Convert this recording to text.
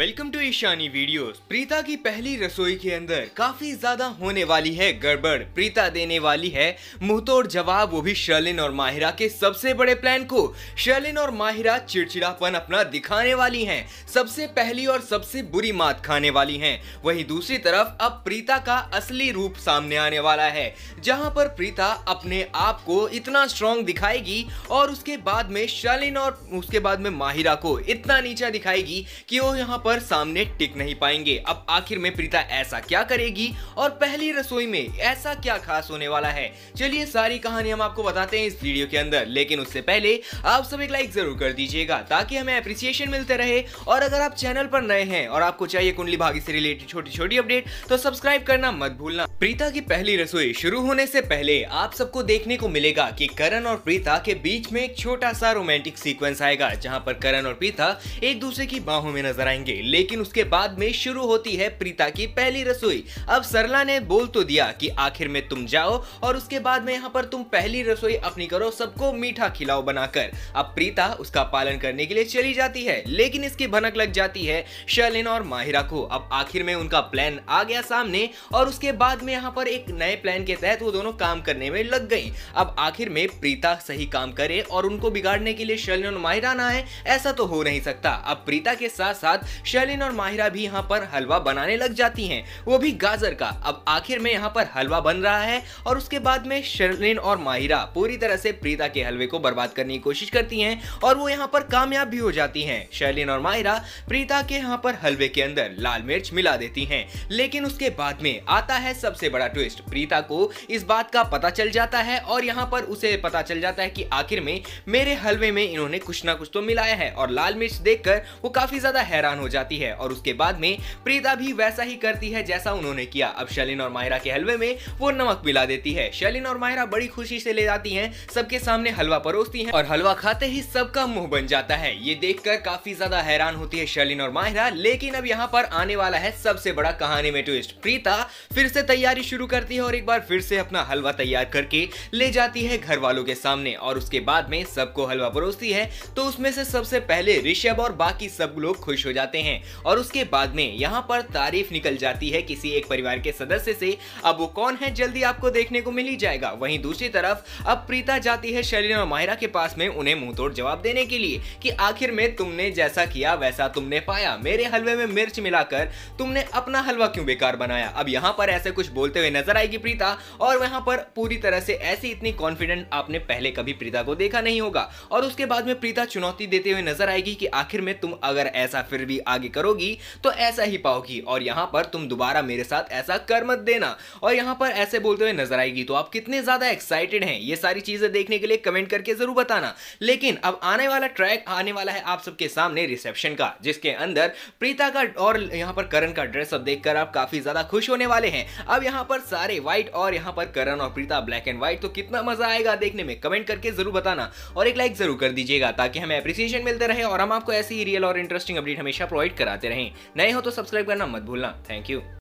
Welcome to Ishani videos. Preeta की पहली रसोई के अंदर काफी ज्यादा होने वाली है गड़बड़ प्रीता देने वाली है मुंहतोड़ जवाब वो भी शर्लिन और माहिरा के सबसे बड़े प्लान को शर्लिन और माहिरा चिड़चिड़ापन अपना दिखाने वाली हैं सबसे पहली और सबसे बुरी मात खाने वाली हैं वहीं दूसरी तरफ अब प्रीता का असली रूप सामने आने वाला है जहाँ पर प्रीता अपने आप को इतना स्ट्रांग दिखाएगी और उसके बाद में शर्लिन और उसके बाद में माहिरा को इतना नीचा दिखाएगी कि वो यहाँ पर सामने टिक नहीं पाएंगे अब आखिर में प्रीता ऐसा क्या करेगी और पहली रसोई में ऐसा क्या खास होने वाला है चलिए सारी कहानी हम आपको बताते हैं इस वीडियो के अंदर लेकिन उससे पहले आप सब एक लाइक जरूर कर दीजिएगा ताकि हमें अप्रिसिएशन मिलते रहे और अगर आप चैनल पर नए हैं और आपको चाहिए कुंडली भाग्य से रिलेटेड छोटी छोटी अपडेट तो सब्सक्राइब करना मत भूलना प्रीता की पहली रसोई शुरू होने से पहले आप सबको देखने को मिलेगा कि करण और प्रीता के बीच में एक छोटा सा रोमांटिक सीक्वेंस आएगा जहां पर करण और प्रीता एक दूसरे की बाहों में नजर आएंगे गई लेकिन उसके बाद में शुरू होती है प्रीता की पहली रसोई अब सरला ने बोल तो दिया कि आखिर में तुम जाओ और उसके बाद में यहाँ पर तुम पहली रसोई अपनी करो सबको मीठा खिलाओ बनाकर अब प्रीता उसका पालन करने के लिए चली जाती है लेकिन इसकी भनक लग जाती है शैलिन और माहिरा को अब आखिर में उनका प्लान आ गया सामने और उसके बाद में यहाँ पर एक नए प्लान के तहत वो दोनों काम करने में लग गई अब आखिर में प्रीता सही काम करे और उनको बिगाड़ने के लिए शैलिन और माहिरा ना आए ऐसा तो हो नहीं सकता अब प्रीता के साथ साथ शैलिन और माहिरा भी यहाँ पर हलवा बनाने लग जाती हैं वो भी गाजर का अब आखिर में यहाँ पर हलवा बन रहा है और उसके बाद में शर्लिन और माहिरा पूरी तरह से प्रीता के हलवे को बर्बाद करने की कोशिश करती है और वो यहाँ पर कामयाब भी हो जाती है शैलिन और माहिरा प्रीता के यहाँ पर हलवे के अंदर लाल मिर्च मिला देती है लेकिन उसके बाद में आता है सबसे बड़ा ट्विस्ट प्रीता को इस बात का पता चल जाता है और यहाँ पर उसे पता चल जाता है कि आखिर में मेरे हलवे में इन्होंने कुछ ना कुछ तो मिलाया है और लाल मिर्च देखकर वो काफी ज्यादा हैरान हो जाता जाती है और उसके बाद में प्रीता भी वैसा ही करती है जैसा उन्होंने किया अब शलिन और माहिरा के हलवे में वो नमक मिला देती है शलिन और माहिरा बड़ी खुशी से ले जाती है सबके सामने हलवा परोसती है और हलवा खाते ही सबका मुंह बन जाता है ये देख काफी ज्यादा हैरान होती है शलिन और माहिरा लेकिन अब यहाँ पर आने वाला है सबसे बड़ा कहानी में ट्विस्ट प्रीता फिर से तैयारी शुरू करती है और एक बार फिर से अपना हलवा तैयार करके ले जाती है घर वालों के सामने और उसके बाद में सबको हलवा परोसती है तो उसमें से सबसे पहले ऋषभ और बाकी सब लोग खुश हो जाते हैं जाते हैं और उसके बाद में यहाँ पर तारीफ निकल जाती है किसी एक परिवार के सदस्य से अब वो कौन है जल्दी आपको देखने को मिल ही जाएगा वहीं दूसरी तरफ अब प्रीता जाती है शैलिन और माहिरा के पास में उन्हें मुंह तोड़ जवाब देने के लिए कि आखिर में तुमने जैसा किया वैसा तुमने पाया मेरे हलवे में मिर्च मिलाकर तुमने अपना हलवा क्यों बेकार बनाया अब यहाँ पर ऐसे कुछ बोलते हुए नजर आएगी प्रीता और वहां पर पूरी तरह से ऐसी इतनी कॉन्फिडेंट आपने पहले कभी प्रीता को देखा नहीं होगा और उसके बाद में प्रीता चुनौती देते हुए नजर आएगी कि आखिर में तुम अगर ऐसा फिर भी आगे करोगी तो ऐसा ही पाओगी और यहाँ पर तुम दोबारा मेरे साथ ऐसा कर मत देना और यहाँ पर ऐसे बोलते हुए नजर आएगी तो आप कितने ज्यादा एक्साइटेड हैं ये सारी चीजें देखने के लिए कमेंट करके जरूर बताना लेकिन अब आने वाला ट्रैक आने वाला है आप सबके सामने रिसेप्शन का जिसके अंदर प्रीता का और यहाँ पर करण का ड्रेस अब देखकर आप काफी ज्यादा खुश होने वाले हैं अब यहाँ पर सारे व्हाइट और यहाँ पर करण और प्रीता ब्लैक एंड व्हाइट तो कितना मजा आएगा देखने में कमेंट करके जरूर बताना और एक लाइक जरूर कर दीजिएगा ताकि हमें अप्रिसिएशन मिलते रहे और हम आपको ऐसी ही रियल और इंटरेस्टिंग अपडेट हमेशा प्रोवाइड कराते रहें नए हो तो सब्सक्राइब करना मत भूलना थैंक यू